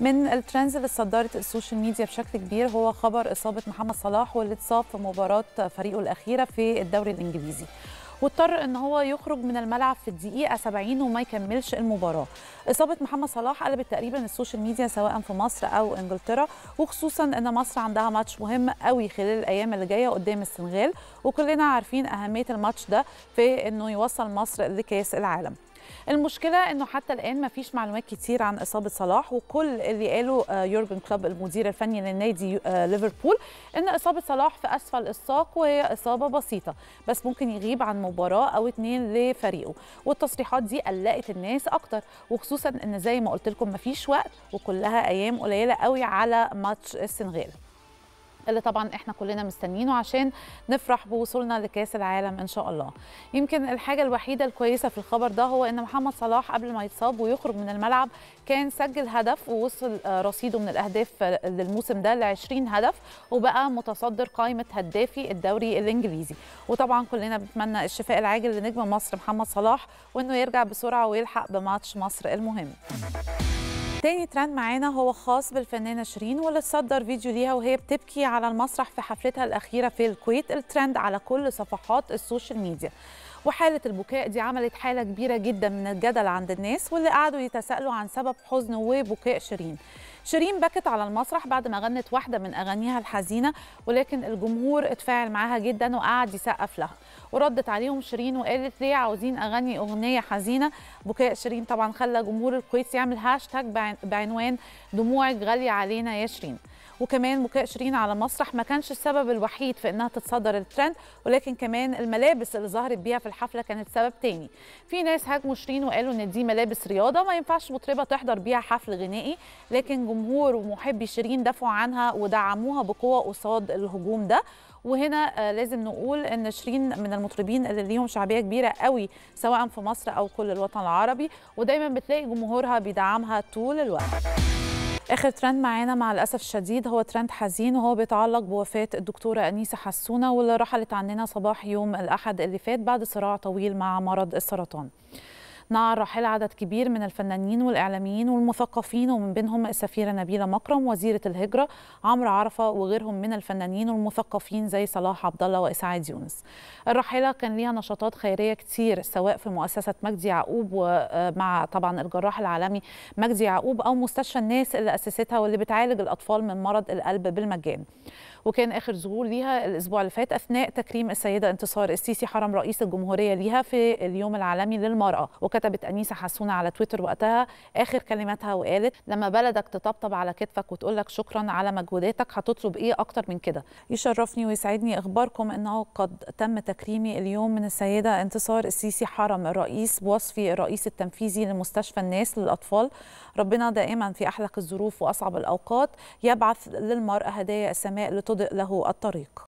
من الترندز اللي صدرت السوشيال ميديا بشكل كبير هو خبر إصابة محمد صلاح واللي اتصاب في مباراة فريقه الأخيرة في الدوري الإنجليزي واضطر ان هو يخرج من الملعب في الدقيقه 70 وما يكملش المباراه اصابه محمد صلاح قلبت تقريبا السوشيال ميديا سواء في مصر او انجلترا وخصوصا ان مصر عندها ماتش مهم قوي خلال الايام اللي جايه قدام السنغال وكلنا عارفين اهميه الماتش ده في انه يوصل مصر لكاس العالم المشكله انه حتى الان ما فيش معلومات كتير عن اصابه صلاح وكل اللي قاله آه، يورجن كلوب المدير الفني للنادي آه، ليفربول ان اصابه صلاح في اسفل الساق وهي اصابه بسيطه بس ممكن يغيب عن مباراه او اتنين لفريقه والتصريحات دي قلقت الناس اكتر وخصوصا ان زي ما قلت لكم ما فيش وقت وكلها ايام قليله قوي على ماتش السنغال اللي طبعا احنا كلنا مستنيينه عشان نفرح بوصولنا لكاس العالم ان شاء الله يمكن الحاجه الوحيده الكويسه في الخبر ده هو ان محمد صلاح قبل ما يتصاب ويخرج من الملعب كان سجل هدف ووصل آه، رصيده من الاهداف آه، للموسم ده ل 20 هدف وبقى متصدر قائمه هدافي الدوري الانجليزي وطبعا كلنا بنتمنى الشفاء العاجل لنجم مصر محمد صلاح وانه يرجع بسرعه ويلحق بماتش مصر المهم تاني ترند معانا هو خاص بالفنانه شيرين واللي اتصدر فيديو ليها وهي بتبكي على المسرح في حفلتها الاخيره في الكويت الترند على كل صفحات السوشيال ميديا وحاله البكاء دي عملت حاله كبيره جدا من الجدل عند الناس واللي قعدوا يتساءلوا عن سبب حزن وبكاء شيرين شيرين بكت على المسرح بعد ما غنت واحدة من أغانيها الحزينة ولكن الجمهور اتفاعل معاها جدا وقعد يسقف لها وردت عليهم شيرين وقالت ليه عاوزين أغني أغنية حزينة بكاء شيرين طبعا خلى جمهور الكويت يعمل هاشتاج بعنوان دموعك غالية علينا يا شيرين وكمان بكاء شيرين على المسرح ما كانش السبب الوحيد في انها تتصدر الترند ولكن كمان الملابس اللي ظهرت بيها في الحفله كانت سبب تاني في ناس هاجموا شيرين وقالوا ان دي ملابس رياضه ما ينفعش مطربه تحضر بيها حفل غنائي لكن جمهور ومحبي شيرين دافعوا عنها ودعموها بقوه قصاد الهجوم ده وهنا آه، لازم نقول ان شيرين من المطربين اللي ليهم شعبيه كبيره قوي سواء في مصر او كل الوطن العربي ودايما بتلاقي جمهورها بيدعمها طول الوقت اخر ترند معانا مع الاسف الشديد هو ترند حزين وهو بيتعلق بوفاه الدكتوره انيسه حسونه واللي رحلت عننا صباح يوم الاحد اللي فات بعد صراع طويل مع مرض السرطان نعى الراحلة عدد كبير من الفنانين والإعلاميين والمثقفين ومن بينهم السفيرة نبيلة مكرم وزيرة الهجرة عمرو عرفة وغيرهم من الفنانين والمثقفين زي صلاح عبد الله وإسعاد يونس الراحلة كان ليها نشاطات خيرية كتير سواء في مؤسسة مجدي يعقوب آه، مع طبعا الجراح العالمي مجدي يعقوب أو مستشفى الناس اللي أسستها واللي بتعالج الأطفال من مرض القلب بالمجان وكان اخر ظهور ليها الاسبوع اللي فات اثناء تكريم السيده انتصار السيسي حرم رئيس الجمهوريه ليها في اليوم العالمي للمراه وكتبت انيسه حسونه على تويتر وقتها اخر كلماتها وقالت لما بلدك تطبطب على كتفك وتقول لك شكرا على مجهوداتك هتطلب ايه اكتر من كده يشرفني ويسعدني اخباركم انه قد تم تكريمي اليوم من السيده انتصار السيسي حرم الرئيس بوصفي الرئيس التنفيذي لمستشفى الناس للاطفال ربنا دائما في احلك الظروف واصعب الاوقات يبعث للمراه هدايا السماء لتض يضئ له الطريق